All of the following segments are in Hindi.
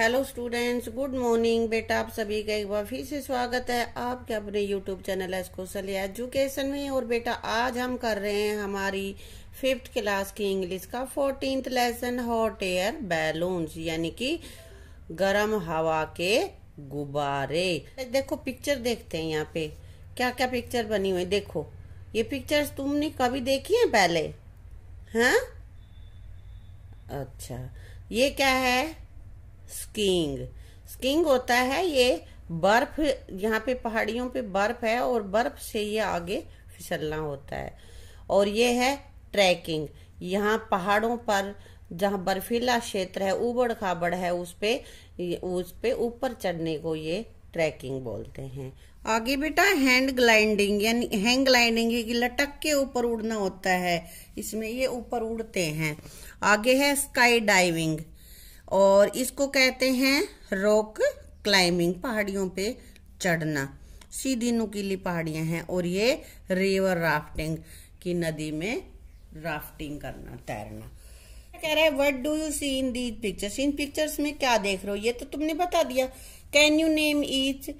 हेलो स्टूडेंट्स गुड मॉर्निंग बेटा आप सभी का एक बार फिर से स्वागत है आपके अपने यूट्यूब चैनल एस एजुकेशन में और बेटा आज हम कर रहे हैं हमारी फिफ्थ क्लास की इंग्लिश का fourteen lesson hot air balloons यानी कि गर्म हवा के गुब्बारे देखो पिक्चर देखते हैं यहाँ पे क्या क्या पिक्चर बनी हुई देखो ये पिक्चर तुमने कभी देखी है पहले है हाँ? अच्छा ये क्या है स्कीइंग स्कीइंग होता है ये बर्फ यहाँ पे पहाड़ियों पे बर्फ है और बर्फ से ये आगे फिसलना होता है और ये है ट्रैकिंग यहाँ पहाड़ों पर जहाँ बर्फीला क्षेत्र है उबड़ खाबड़ है उस पे उस पे ऊपर चढ़ने को ये ट्रैकिंग बोलते हैं आगे बेटा हैंड ग्लाइंडिंग यानी हैंग है की लटक के ऊपर उड़ना होता है इसमें ये ऊपर उड़ते हैं आगे है स्काई डाइविंग और इसको कहते हैं रॉक क्लाइंबिंग पहाड़ियों पे चढ़ना सीधी नुकीली पहाड़ियां हैं और ये रिवर राफ्टिंग की नदी में राफ्टिंग करना तैरना कह रहा है what do you see in these pictures इन पिक्चर्स में क्या देख रहे हो ये तो तुमने बता दिया can you name each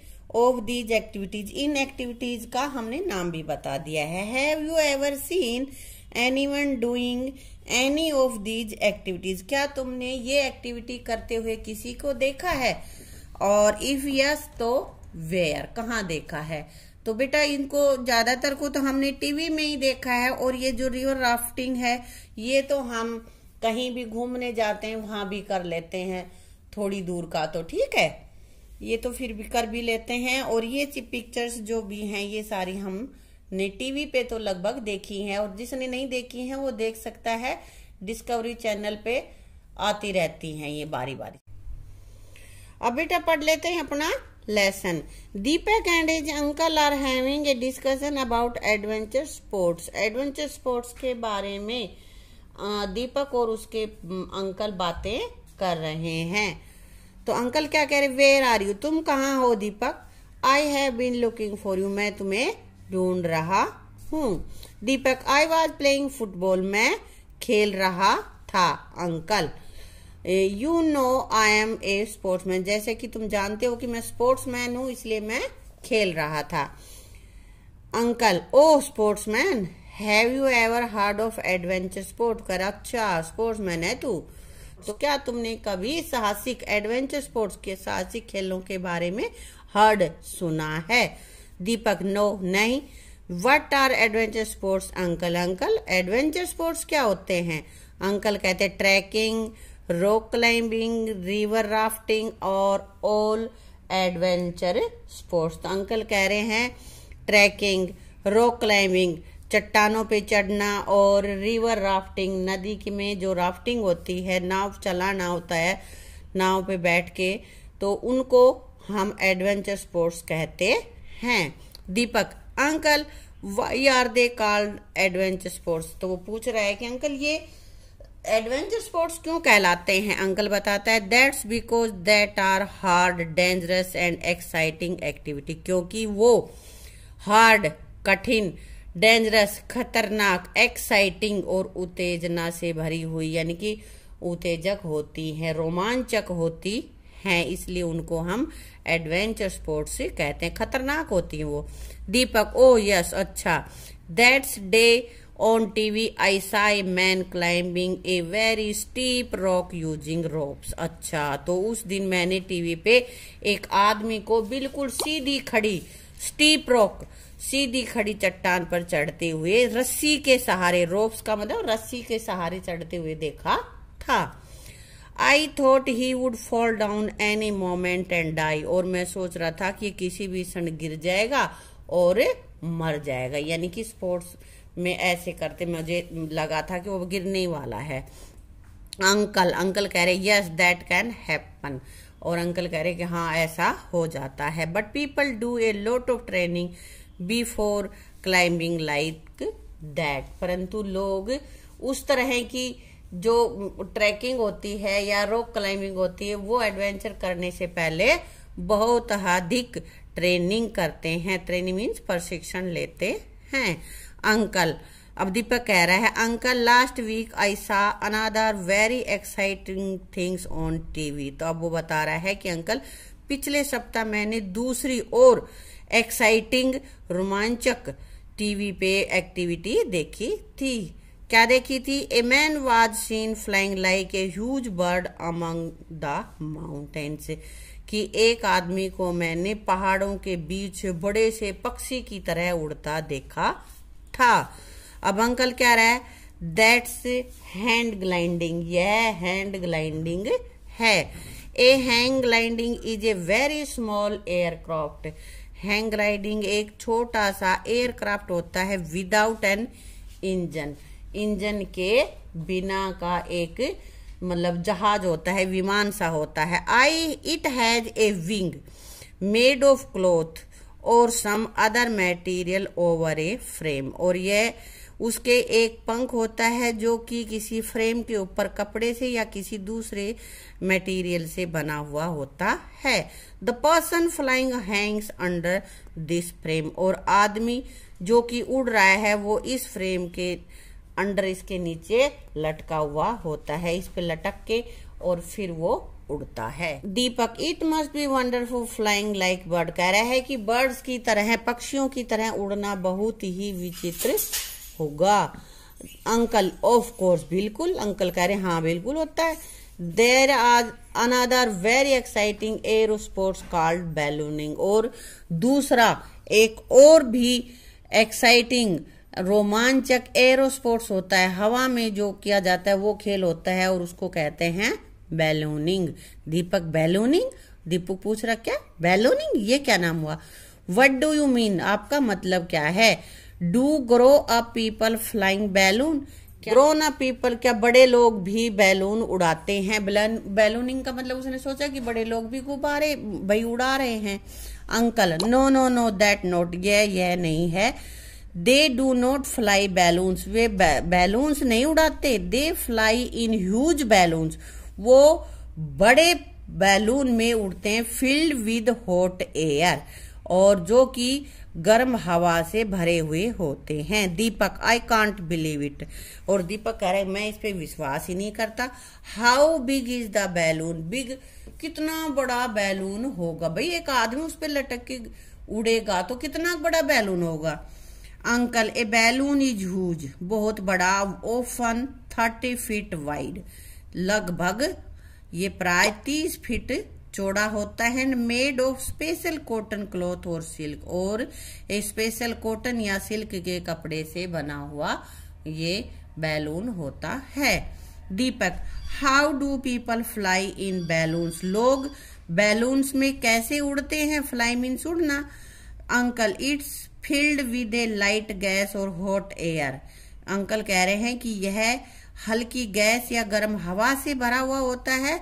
of these activities इन एक्टिविटीज का हमने नाम भी बता दिया है have you ever seen anyone doing any of these activities क्या तुमने ये एक्टिविटी करते हुए किसी को देखा है और इफ यस तो वेयर कहाँ देखा है तो बेटा इनको ज्यादातर को तो हमने टीवी में ही देखा है और ये जो रिवर राफ्टिंग है ये तो हम कहीं भी घूमने जाते हैं वहां भी कर लेते हैं थोड़ी दूर का तो ठीक है ये तो फिर भी कर भी लेते हैं और ये पिक्चर्स जो भी हैं ये सारी हम ने टीवी पे तो लगभग देखी हैं और जिसने नहीं देखी हैं वो देख सकता है डिस्कवरी चैनल पे आती रहती हैं ये बारी बारी अब बेटा पढ़ लेते हैं अपना lesson Deepak and his uncle are having a discussion about adventure sports adventure sports के बारे में दीपक और उसके अंकल बातें कर रहे हैं तो अंकल क्या कह रहे वेयर आर यू तुम कहाँ हो Deepak I have been looking for you मैं तुम्हें ढूंढ रहा हूँ Deepak I was playing football मैं खेल रहा था uncle you know I am a sportsman जैसे कि तुम जानते हो कि मैं स्पोर्ट्स मैन हूँ इसलिए मैं खेल रहा था uncle oh sportsman have you ever heard of adventure sport कर अच्छा स्पोर्ट्स मैन है तू तो क्या तुमने कभी साहसिक एडवेंचर स्पोर्ट्स के साहसिक खेलों के बारे में हर्ड सुना है दीपक नो नहीं what are adventure sports uncle uncle adventure sports क्या होते हैं अंकल कहते हैं trekking rock climbing river rafting और ऑल एडवेंचर स्पोर्ट्स तो अंकल कह रहे हैं ट्रैकिंग रॉक क्लाइंबिंग चट्टानों पे चढ़ना और रिवर राफ्टिंग नदी की में जो राफ्टिंग होती है नाव चलाना होता है नाव पे बैठ के तो उनको हम एडवेंचर स्पोर्ट्स कहते हैं हैं Deepak uncle why are they called adventure sports तो वो पूछ रहा है कि अंकल ये एडवेंचर स्पोर्ट्स क्यों कहलाते हैं अंकल बताता है that's because that are hard dangerous and exciting activity क्योंकि वो हार्ड कठिन डेंजरस खतरनाक एक्साइटिंग और उत्तेजना से भरी हुई यानी कि उत्तेजक होती है रोमांचक होती हैं इसलिए उनको हम एडवेंचर स्पोर्ट्स कहते हैं खतरनाक होती हैं वो दीपक ओ oh यस अच्छा that's day on TV I saw man climbing a very steep rock using ropes अच्छा तो उस दिन मैंने टीवी पे एक आदमी को बिल्कुल सीधी खड़ी स्टीप रॉक सीधी खड़ी चट्टान पर चढ़ते हुए रस्सी के सहारे रोप्स का मतलब रस्सी के सहारे चढ़ते हुए देखा था I thought he would fall down any moment and die और मैं सोच रहा था कि किसी भी क्षण गिर जाएगा और मर जाएगा यानी कि स्पोर्ट्स में ऐसे करते मुझे लगा था कि वो गिरने वाला है अंकल अंकल कह रहे यस दैट कैन हैपन और अंकल कह रहे कि हाँ ऐसा हो जाता है but people do a lot of training before climbing like that परंतु लोग उस तरह की जो ट्रैकिंग होती है या रॉक क्लाइंबिंग होती है वो एडवेंचर करने से पहले बहुत अधिक ट्रेनिंग करते हैं ट्रेनिंग मीन्स प्रशिक्षण लेते हैं अंकल अब दीपक कह रहा है uncle last week I saw another very exciting things on TV तो अब वो बता रहा है कि अंकल पिछले सप्ताह मैंने दूसरी और एक्साइटिंग रोमांचक टीवी पे एक्टिविटी देखी थी क्या देखी थी a man was seen flying like a huge bird among the mountains कि एक आदमी को मैंने पहाड़ों के बीच बड़े से पक्षी की तरह उड़ता देखा था अब अंकल क्या रहा है दैट्स हैंड ग्लाइंडिंग यह हैंड ग्लाइंडिंग है a hang gliding is a very small aircraft hang gliding एक छोटा सा एयरक्राफ्ट होता है विदाउट एन इंजन इंजन के बिना का एक मतलब जहाज होता है विमान सा होता है I it has a wing made of cloth और some other material over a frame और यह उसके एक पंख होता है जो कि किसी फ्रेम के ऊपर कपड़े से या किसी दूसरे मटेरियल से बना हुआ होता है the person flying hangs under this frame और आदमी जो कि उड़ रहा है वो इस फ्रेम के अंडर इसके नीचे लटका हुआ होता है इस पे लटक के और फिर वो उड़ता है Deepak it must be wonderful flying like bird कह रहा है कि बर्ड्स की तरह पक्षियों की तरह उड़ना बहुत ही विचित्र होगा अंकल ऑफ कोर्स बिल्कुल अंकल कह रहे हैं हाँ बिल्कुल होता है there are another very exciting air sports called ballooning और दूसरा एक और भी एक्साइटिंग रोमांचक एरो स्पोर्ट्स होता है हवा में जो किया जाता है वो खेल होता है और उसको कहते हैं बैलूनिंग दीपक बैलूनिंग दीपक पूछ रहा क्या बैलूनिंग ये क्या नाम हुआ वट डू यू मीन आपका मतलब क्या है do grow a people flying balloon grown न पीपल क्या बड़े लोग भी बैलून उड़ाते हैं बैलूनिंग का मतलब उसने सोचा कि बड़े लोग भी गुब्बारे भाई उड़ा रहे हैं uncle no no no that not ये यह नहीं है they do not fly balloons वे बैलून्स नहीं उड़ाते they fly in huge balloons वो बड़े बैलून में उड़ते हैं फिल्ड विद हॉट एयर और जो कि गर्म हवा से भरे हुए होते हैं Deepak I can't believe it और दीपक कह रहे मैं इस पे विश्वास ही नहीं करता how big is the balloon big कितना बड़ा बैलून होगा भाई एक आदमी उस पर लटक के उड़ेगा तो कितना बड़ा बैलून होगा uncle a balloon is huge बहुत बड़ा ओफन थर्टी फीट वाइड लगभग ये प्राय तीस फीट चौड़ा होता है made of special cotton cloth और सिल्क और स्पेशल कॉटन या सिल्क के कपड़े से बना हुआ ये बैलून होता है Deepak how do people fly in balloons लोग बैलून्स में कैसे उड़ते हैं फ्लाई मीन्स उड़ना uncle it's filled with a light gas और हॉट एयर अंकल कह रहे हैं कि यह हल्की गैस या गर्म हवा से भरा हुआ होता है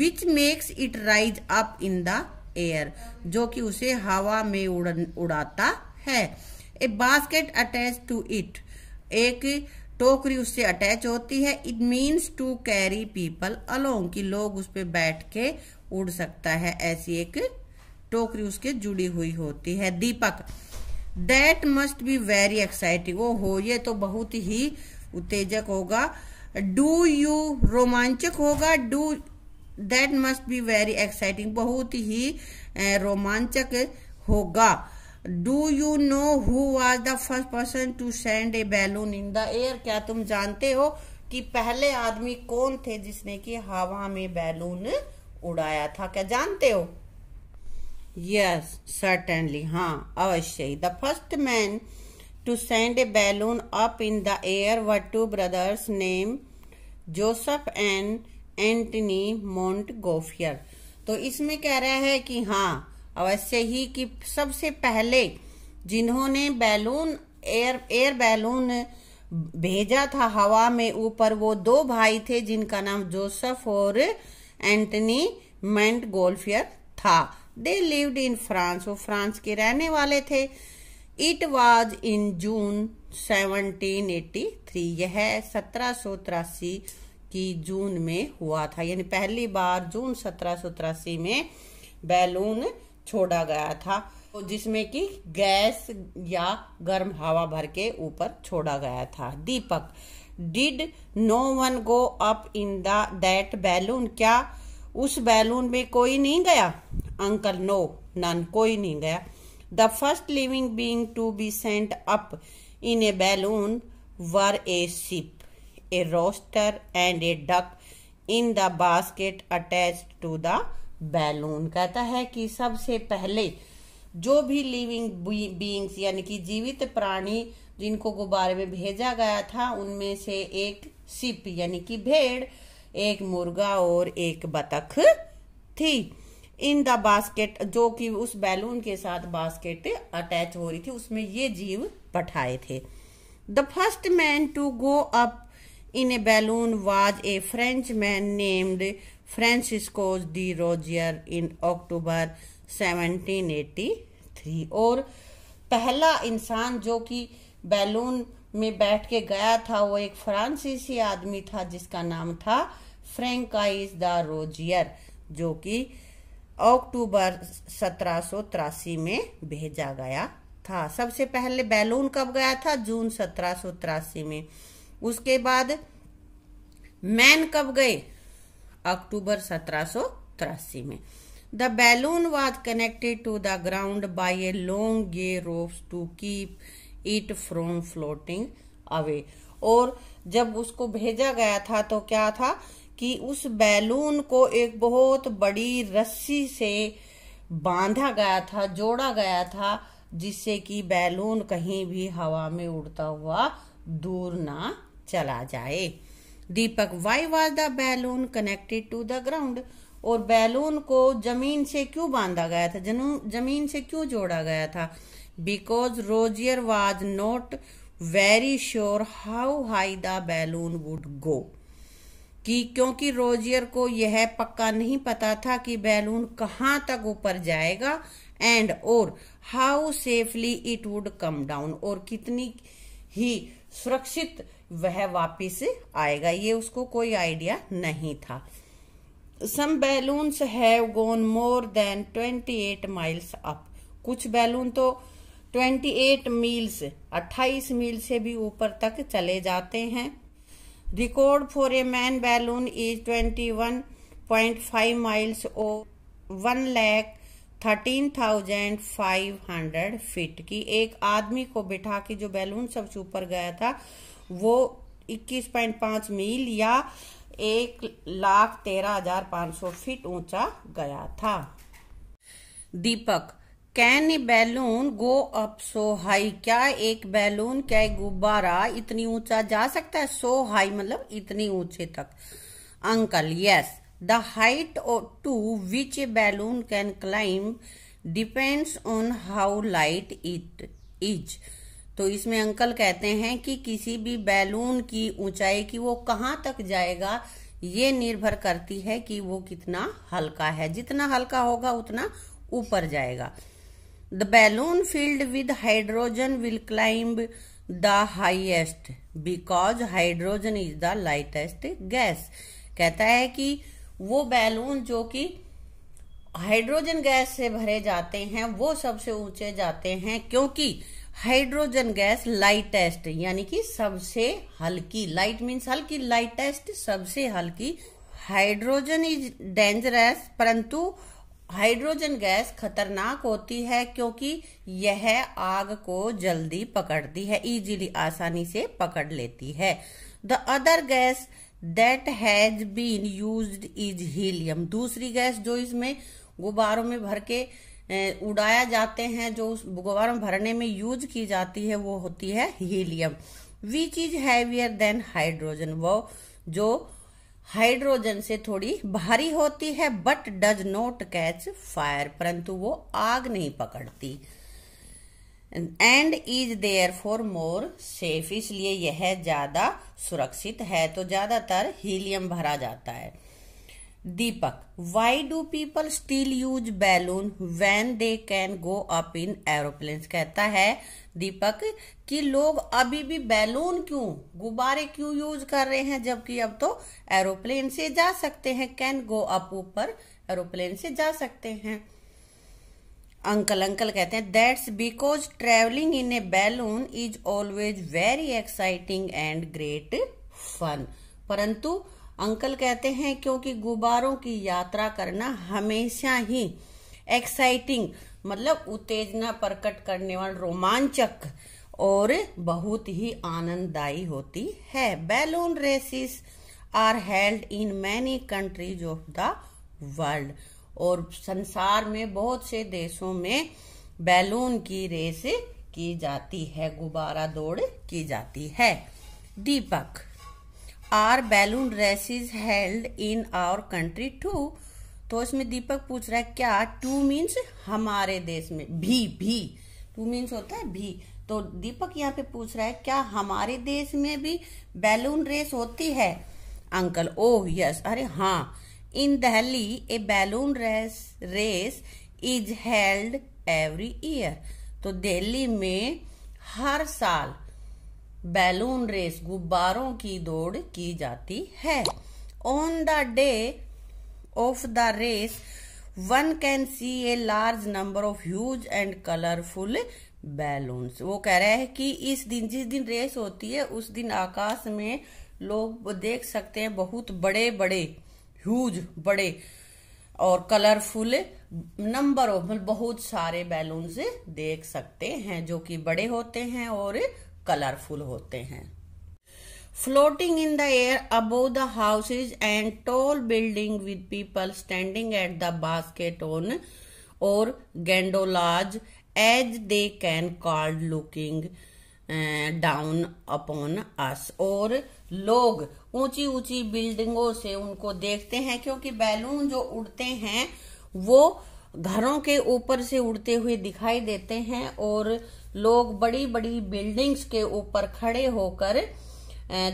which makes it rise up in the air जो कि उसे हवा में उड़न उड़ाता है a basket attach to it एक टोकरी उससे अटैच होती है it means to carry people along कि लोग उस पर बैठ के उड़ सकता है ऐसी एक टोकरी उसके जुड़ी हुई होती है Deepak that must be very exciting वो हो ये तो बहुत ही उत्तेजक होगा डू यू रोमांचक होगा do that must be very exciting बहुत ही रोमांचक होगा do you know who was the first person to send a balloon in the air क्या तुम जानते हो कि पहले आदमी कौन थे जिसने कि हवा में बैलून उड़ाया था क्या जानते हो यस सर्टनली हाँ अवश्य ही the first man to send a balloon up in the air were two brothers name Joseph and Antony Montgolfier तो इसमें कह रहा है कि हाँ अवश्य ही कि सबसे पहले जिन्होंने बैलून एयर एयर बैलून भेजा था हवा में ऊपर वो दो भाई थे जिनका नाम जोसफ और एंटनी मेंट गोल्फियर था दे लिव्ड इन फ्रांस वो फ्रांस के रहने वाले थे इट वॉज इन जून 1783 यह सत्रह की जून में हुआ था यानी पहली बार जून सत्रह में बैलून छोड़ा गया था जिसमें कि गैस या गर्म हवा भर के ऊपर छोड़ा गया था Deepak did no one go up in that balloon क्या उस बैलून में कोई नहीं गया अंकल नो नन कोई नहीं गया the first living being to be sent up in a balloon were a sheep a rooster and a duck in the basket attach to the balloon कहता है कि सबसे पहले जो भी लिविंग बींग्स यानी कि जीवित प्राणी जिनको गुब्बारे में भेजा गया था उनमें से एक सिप यानी कि भेड़ एक मुर्गा और एक बतख थी इन द बास्केट जो कि उस बैलून के साथ बास्केट अटैच हो रही थी उसमें ये जीव बैठाए थे the first man to go up in a balloon was a Frenchman named Francois de Rozier in October 1783 और पहला इंसान जो कि बैलून में बैठ के गया था वो एक फ्रांसीसी आदमी था जिसका नाम था फ्रेंकाइज इज द रोजियर जो कि अक्टूबर सत्रह में भेजा गया था सबसे पहले बैलून कब गया था जून सत्रह में उसके बाद मैन कब गए अक्टूबर सत्रह में the balloon was connected to the ground by a long गे rope to keep it from floating away और जब उसको भेजा गया था तो क्या था कि उस बैलून को एक बहुत बड़ी रस्सी से बांधा गया था जोड़ा गया था जिससे कि बैलून कहीं भी हवा में उड़ता हुआ दूर ना चला जाए Deepak why was the balloon connected to the ground और बैलून को जमीन से क्यों बांधा गया था जमीन से क्यों जोड़ा गया था because Rozier was not very sure how high the balloon would go कि क्योंकि रोजियर को यह पक्का नहीं पता था कि बैलून कहाँ तक ऊपर जाएगा एंड और how safely it would come down और कितनी ही सुरक्षित वह वापिस आएगा ये उसको कोई आइडिया नहीं था some balloons have gone more than 28 miles up कुछ बैलून तो 28 मील से 28 मील से भी ऊपर तक चले जाते हैं record for a man balloon is is 21.5 miles or one lakh thirteen thousand five hundred feet की एक आदमी को बिठा के जो बैलून सब ऊपर गया था वो इक्कीस पॉइंट पांच मील या एक लाख तेरह हजार पांच सौ फीट ऊंचा गया था Deepak can a balloon go up so high क्या एक बैलून क्या एक गुब्बारा इतनी ऊंचा जा सकता है सो so हाई मतलब इतनी ऊंचे तक uncle yes the height to which a balloon can climb depends on how light it is तो इसमें अंकल कहते हैं कि किसी भी बैलून की ऊंचाई की वो कहाँ तक जाएगा ये निर्भर करती है कि वो कितना हल्का है जितना हल्का होगा उतना ऊपर जाएगा The balloon filled with hydrogen will climb the highest because hydrogen is the lightest gas. कहता है कि वो बैलून जो कि हाइड्रोजन गैस से भरे जाते हैं वो सबसे ऊंचे जाते हैं क्योंकि हाइड्रोजन गैस लाइटेस्ट यानी कि सबसे हल्की लाइट मीन्स हल्की लाइटेस्ट सबसे हल्की हाइड्रोजन इज डेंजरस परंतु हाइड्रोजन गैस खतरनाक होती है क्योंकि यह आग को जल्दी पकड़ती है इजीली आसानी से पकड़ लेती है the other gas that has been use is helium दूसरी गैस जो इसमें गुब्बारों में भर के उड़ाया जाते हैं जो गुब्बारों में भरने में यूज की जाती है वो होती है helium which is heavier than hydrogen वो जो हाइड्रोजन से थोड़ी भारी होती है but does not catch fire परंतु वो आग नहीं पकड़ती and is therefore more safe इसलिए यह ज्यादा सुरक्षित है तो ज्यादातर हीलियम भरा जाता है Deepak why do people still use balloon when they can go up in aeroplane कहता है दीपक कि लोग अभी भी बैलून क्यों गुब्बारे क्यों यूज कर रहे हैं जबकि अब तो एरोप्लेन से जा सकते हैं कैन गो अप ऊपर एरोप्लेन से जा सकते हैं अंकल अंकल कहते हैं that's because travelling in a balloon is always very exciting and great fun परंतु अंकल कहते हैं क्योंकि गुब्बारों की यात्रा करना हमेशा ही एक्साइटिंग मतलब उत्तेजना प्रकट करने वाला रोमांचक और बहुत ही आनंददायी होती है balloon races are held in many countries of the world और संसार में बहुत से देशों में बैलून की रेस की जाती है गुब्बारा दौड़ की जाती है Deepak are balloon races held in our country too तो इसमें दीपक पूछ रहा है क्या टू मीन्स हमारे देश में भी भी टू मीन्स होता है भी तो दीपक यहाँ पे पूछ रहा है क्या हमारे देश में भी बैलून रेस होती है अंकल ओह यस अरे हाँ in Delhi a balloon race race is held every year तो दिल्ली में हर साल बैलून रेस गुब्बारों की दौड़ की जाती है on the day of the race one can see a large number of huge and colourful balloons वो कह रहा है कि इस दिन जिस दिन रेस होती है उस दिन आकाश में लोग देख सकते हैं बहुत बड़े बड़े ह्यूज बड़े और कलरफुल नंबर ऑफ बहुत सारे बैलून्स देख सकते हैं जो कि बड़े होते हैं और कलरफुल होते हैं floating in the air above the houses and tall building with people standing at the basket on or gondolas as they can called looking down upon us और लोग ऊंची ऊंची बिल्डिंगों से उनको देखते हैं क्योंकि बैलून जो उड़ते हैं वो घरों के ऊपर से उड़ते हुए दिखाई देते हैं और लोग बड़ी बड़ी बिल्डिंग्स के ऊपर खड़े होकर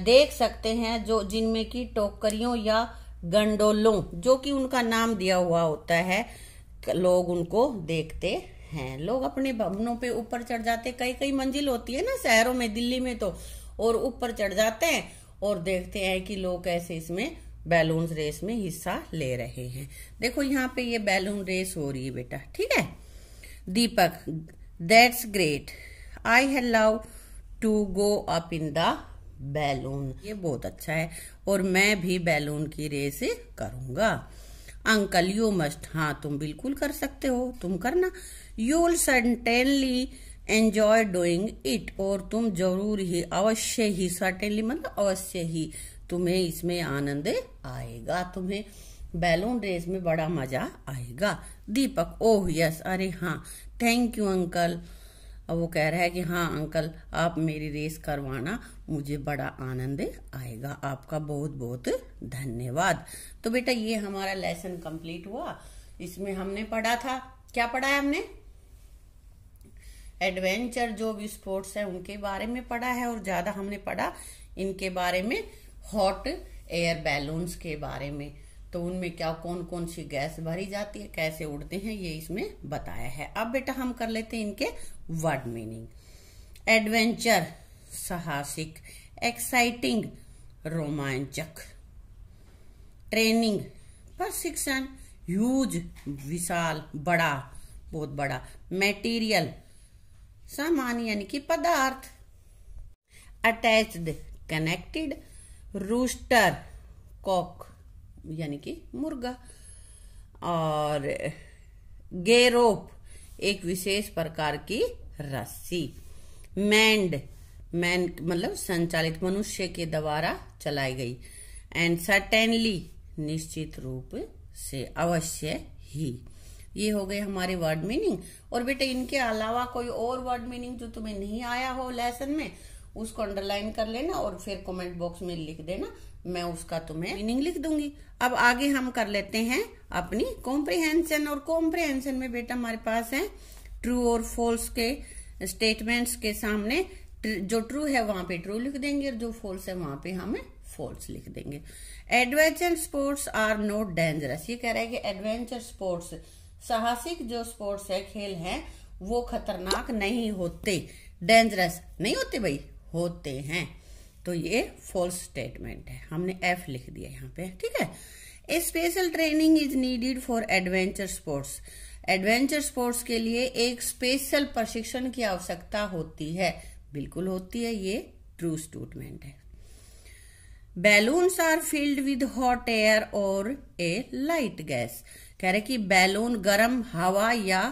देख सकते हैं जो जिनमें की टोकरियों या गंडोलों जो कि उनका नाम दिया हुआ होता है लोग उनको देखते हैं लोग अपने भवनों पे ऊपर चढ़ जाते कई कई मंजिल होती है ना शहरों में दिल्ली में तो और ऊपर चढ़ जाते हैं और देखते हैं कि लोग कैसे इसमें बैलून रेस में हिस्सा ले रहे हैं देखो यहाँ पे ये बैलून रेस हो रही है बेटा ठीक है Deepak that's great I have love to go up in the balloon ये बहुत अच्छा है और मैं भी बैलून की रेस करूंगा अंकल यू मस्ट हाँ तुम बिल्कुल कर सकते हो तुम करना you'll certainly enjoy doing it और तुम जरूर ही अवश्य ही सर्टेनली मतलब अवश्य ही तुम्हें इसमें आनंद आएगा तुम्हें बैलून रेस में बड़ा मजा आएगा दीपक ओह oh यस अरे हाँ थैंक यू अंकल अब वो कह रहा है कि हाँ अंकल आप मेरी रेस करवाना मुझे बड़ा आनंद आएगा आपका बहुत बहुत धन्यवाद तो बेटा ये हमारा लेसन कंप्लीट हुआ इसमें हमने पढ़ा था क्या पढ़ा है हमने एडवेंचर जो भी स्पोर्ट्स है उनके बारे में पढ़ा है और ज्यादा हमने पढ़ा इनके बारे में हॉट एयर बैलून्स के बारे में तो उनमें क्या कौन कौन सी गैस भरी जाती है कैसे उड़ते हैं ये इसमें बताया है अब बेटा हम कर लेते हैं इनके वर्ड मीनिंग एडवेंचर साहसिक एक्साइटिंग रोमांचक ट्रेनिंग प्रशिक्षण ह्यूज विशाल बड़ा बहुत बड़ा मटेरियल सामान यानी कि पदार्थ अटैच्ड कनेक्टेड रूस्टर कॉक यानी कि मुर्गा और गेरोप एक विशेष प्रकार की रस्सी मैंड मैन मतलब संचालित मनुष्य के द्वारा चलाई गई एंड सर्टेनली निश्चित रूप से अवश्य ही ये हो गए हमारे वर्ड मीनिंग और बेटे इनके अलावा कोई और वर्ड मीनिंग जो तुम्हें नहीं आया हो लेसन में उसको अंडरलाइन कर लेना और फिर कमेंट बॉक्स में लिख देना मैं उसका तुम्हें मीनिंग लिख दूंगी अब आगे हम कर लेते हैं अपनी कॉम्प्रिहेंशन और कॉम्प्रिहेंशन में बेटा हमारे पास है ट्रू और फॉल्स के स्टेटमेंट्स के सामने जो ट्रू है वहां पे ट्रू लिख देंगे और जो फॉल्स है वहां पे हमें फॉल्स लिख देंगे adventure sports are not dangerous ये कह रहा है कि एडवेंचर स्पोर्ट्स साहसिक जो स्पोर्ट्स है खेल है वो खतरनाक नहीं होते डेंजरस नहीं होते भाई होते हैं तो ये फॉल्स स्टेटमेंट है हमने एफ लिख दिया यहाँ पे ठीक है a special training is needed for adventure sports adventure sports के लिए एक स्पेशल प्रशिक्षण की आवश्यकता होती है बिल्कुल होती है ये ट्रू स्टेटमेंट है balloons are filled with hot air और ए लाइट गैस कह रहे कि बैलून गर्म हवा या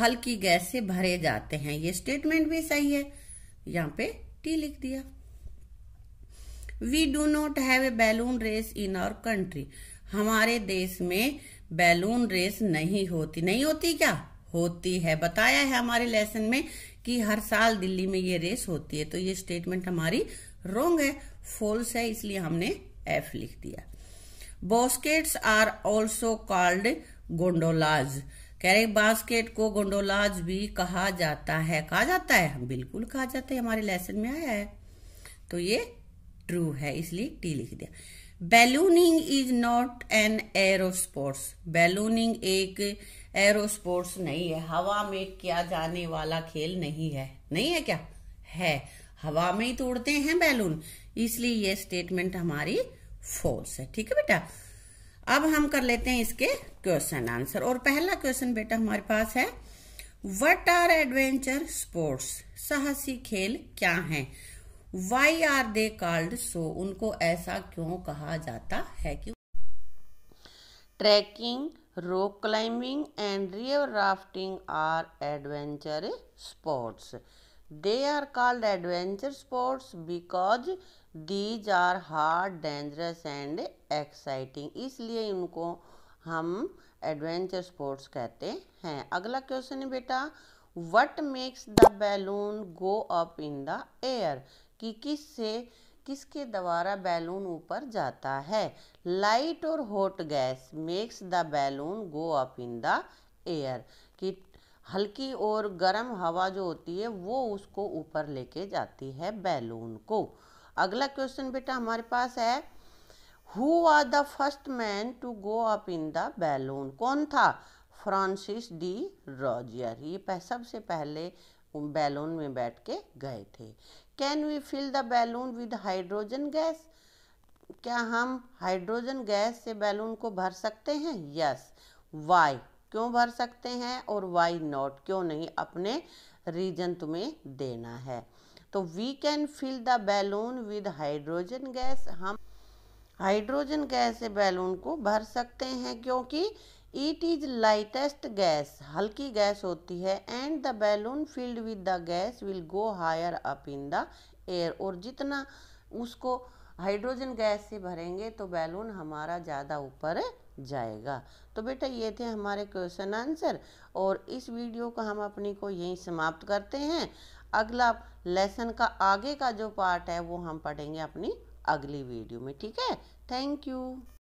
हल्की गैस से भरे जाते हैं ये स्टेटमेंट भी सही है यहाँ पे टी लिख दिया we do not have a balloon race in our country हमारे देश में बैलून रेस नहीं होती नहीं होती क्या होती है बताया है हमारे लेसन में कि हर साल दिल्ली में ये रेस होती है तो ये स्टेटमेंट हमारी रोंग है फॉल्स है इसलिए हमने एफ लिख दिया baskets are also called gondolas कह रहे बास्केट को गोंडोलाज भी कहा जाता है कहा जाता है बिल्कुल कहा जाता है हमारे लेसन में आया है तो ये ट्रू है इसलिए टी लिख दिया ballooning is not an aero sports ballooning एक एरो स्पोर्ट्स नहीं है हवा में किया जाने वाला खेल नहीं है नहीं है क्या है हवा में ही तोड़ते हैं बैलून इसलिए ये स्टेटमेंट हमारी फॉल्स है ठीक है बेटा अब हम कर लेते हैं इसके क्वेश्चन आंसर और पहला क्वेश्चन बेटा हमारे पास है वट आर एडवेंचर स्पोर्ट्स साहसी खेल क्या हैं why are they called so उनको ऐसा क्यों कहा जाता है क्यों trekking rock climbing and river rafting are adventure sports they are called adventure sports because these are hard dangerous and exciting इसलिए इनको हम एडवेंचर स्पोर्ट्स कहते हैं अगला क्वेश्चन है बेटा what makes the balloon go up in the air कि किस से किसके द्वारा बैलून ऊपर जाता है लाइट और hot gas makes the balloon go up in the air कि हल्की और गर्म हवा जो होती है वो उसको ऊपर लेके जाती है बैलून को अगला क्वेश्चन बेटा हमारे पास है who are the first man to go up in the balloon कौन था फ्रांसिस डी रॉजियर ये सबसे पहले बैलून में बैठ के गए थे can we fill the balloon with hydrogen gas क्या हम हाइड्रोजन गैस से बैलून को भर सकते हैं यस वाई क्यों भर सकते हैं और वाई नॉट क्यों नहीं अपने रीजन तुम्हें देना है तो we can fill the balloon with hydrogen gas हम हाइड्रोजन गैस से बैलून को भर सकते हैं क्योंकि इट इज लाइटेस्ट गैस हल्की गैस होती है and the balloon filled with the gas will go higher up in the air और जितना उसको हाइड्रोजन गैस से भरेंगे तो बैलून हमारा ज़्यादा ऊपर जाएगा तो बेटा ये थे हमारे क्वेश्चन आंसर और इस वीडियो को हम अपनी को यहीं समाप्त करते हैं अगला लेसन का आगे का जो पार्ट है वो हम पढ़ेंगे अपनी अगली वीडियो में ठीक है थैंक यू